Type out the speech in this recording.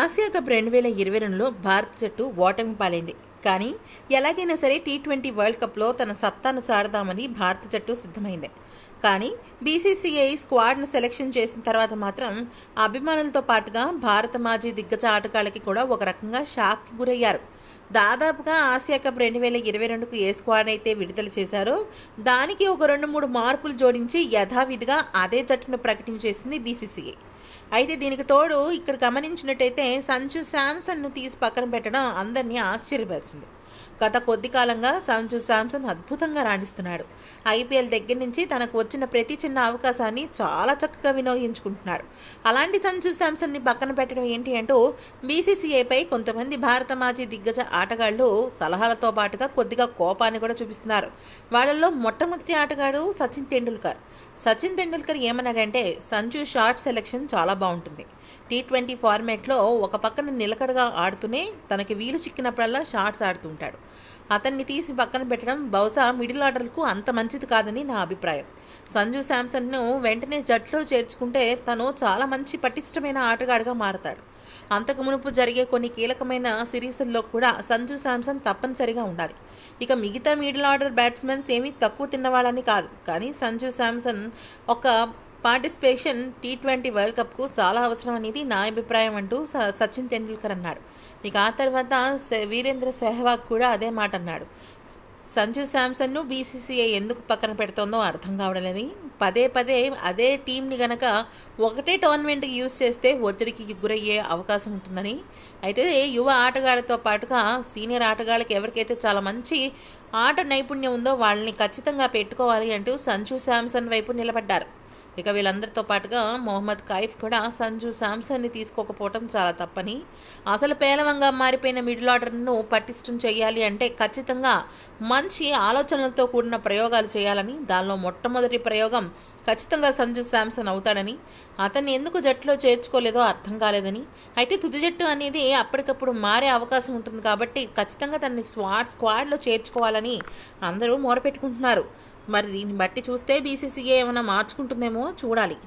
Asia cup రెండు వేల ఇరవై రెండులో భారత్ జట్టు ఓటమి పాలైంది కానీ ఎలాగైనా సరే టీ ట్వంటీ వరల్డ్ కప్లో తన సత్తాను చాడదామని భారత జట్టు సిద్ధమైంది కానీ బీసీసీఐ స్క్వాడ్ను సెలెక్షన్ చేసిన తర్వాత మాత్రం అభిమానులతో పాటుగా భారత మాజీ దిగ్గజ ఆటగాళ్ళకి కూడా ఒక రకంగా షాక్కి గురయ్యారు దాదాపుగా ఆసియా కప్ రెండు వేల ఇరవై రెండుకు ఏ స్క్వాడ్ అయితే విడుదల చేశారో దానికి ఒక రెండు మూడు మార్పులు జోడించి యథావిధిగా అదే జట్టును ప్రకటించేసింది బీసీసీఐ అయితే దీనికి తోడు ఇక్కడ గమనించినట్టయితే సంచు శాంసన్ను తీసి పక్కన పెట్టడం అందరినీ ఆశ్చర్యపరిచింది గత కొద్ది కాలంగా సంజు శాంసన్ అద్భుతంగా రాణిస్తున్నాడు ఐపీఎల్ దగ్గర నుంచి తనకు వచ్చిన ప్రతి చిన్న అవకాశాన్ని చాలా చక్కగా వినియోగించుకుంటున్నాడు అలాంటి సంజు శాంసన్ని పక్కన పెట్టడం ఏంటి అంటూ బీసీసీఐపై కొంతమంది భారత మాజీ దిగ్గజ ఆటగాళ్లు సలహాలతో పాటుగా కొద్దిగా కోపాన్ని కూడా చూపిస్తున్నారు వాళ్ళల్లో మొట్టమొదటి ఆటగాడు సచిన్ తెండూల్కర్ సచిన్ తెండూల్కర్ ఏమన్నాడంటే సంజు షార్ట్ సెలెక్షన్ చాలా బాగుంటుంది టీ ట్వంటీ ఫార్మాట్లో ఒక పక్కన నిలకడగా ఆడుతూనే తనకి వీలు చిక్కినప్పుడల్లా షార్ట్స్ ఆడుతుంటాడు అన్నాడు అతన్ని తీసి పక్కన పెట్టడం బహుశా మిడిల్ ఆర్డర్కు అంత మంచిది కాదని నా అభిప్రాయం సంజు శాంసన్ను వెంటనే జట్లో చేర్చుకుంటే తను చాలా మంచి పటిష్టమైన ఆటగాడిగా మారతాడు అంతకు మునుపు జరిగే కొన్ని కీలకమైన సిరీస్ల్లో కూడా సంజు శాంసన్ తప్పనిసరిగా ఉండాలి ఇక మిగతా మిడిల్ ఆర్డర్ బ్యాట్స్మెన్స్ ఏమీ తక్కువ తిన్నవాళ్ళని కాదు కానీ సంజు శాంసన్ ఒక పార్టిసిపేషన్ టీ ట్వంటీ వరల్డ్ కప్కు చాలా అవసరం అనేది నా అభిప్రాయం అంటూ సచిన్ టెండూల్కర్ అన్నాడు ఇక ఆ తర్వాత వీరేంద్ర సెహ్వాగ్ కూడా అదే మాట అన్నాడు సంజు శాంసన్ను బీసీసీఐ ఎందుకు పక్కన పెడుతోందో అర్థం కావడం లేదు పదే పదే అదే టీంని గనక ఒకటే టోర్నమెంట్కి యూజ్ చేస్తే ఒత్తిడికి గురయ్యే అవకాశం ఉంటుందని అయితే యువ ఆటగాళ్లతో పాటుగా సీనియర్ ఆటగాళ్ళకి ఎవరికైతే చాలా మంచి ఆట నైపుణ్యం ఉందో వాళ్ళని ఖచ్చితంగా పెట్టుకోవాలి అంటూ సంజు శాంసన్ వైపు నిలబడ్డారు ఇక వీళ్ళందరితో పాటుగా మొహమ్మద్ కైఫ్ కూడా సంజు శాంసన్ని తీసుకోకపోవటం చాలా తప్పని అసలు పేలవంగా మారిపోయిన మిడిల్ ఆర్డర్ను పటిష్టం చేయాలి అంటే ఖచ్చితంగా మంచి ఆలోచనలతో కూడిన ప్రయోగాలు చేయాలని దానిలో మొట్టమొదటి ప్రయోగం ఖచ్చితంగా సంజు శాంసన్ అవుతాడని అతన్ని ఎందుకు జట్టులో చేర్చుకోలేదో అర్థం కాలేదని అయితే తుది జట్టు అనేది అప్పటికప్పుడు మారే అవకాశం ఉంటుంది కాబట్టి ఖచ్చితంగా తనని స్వాడ్ స్క్వాడ్లో చేర్చుకోవాలని అందరూ మొరపెట్టుకుంటున్నారు మరి దీన్ని బట్టి చూస్తే బీసీసీఏ ఏమైనా మార్చుకుంటుందేమో చూడాలి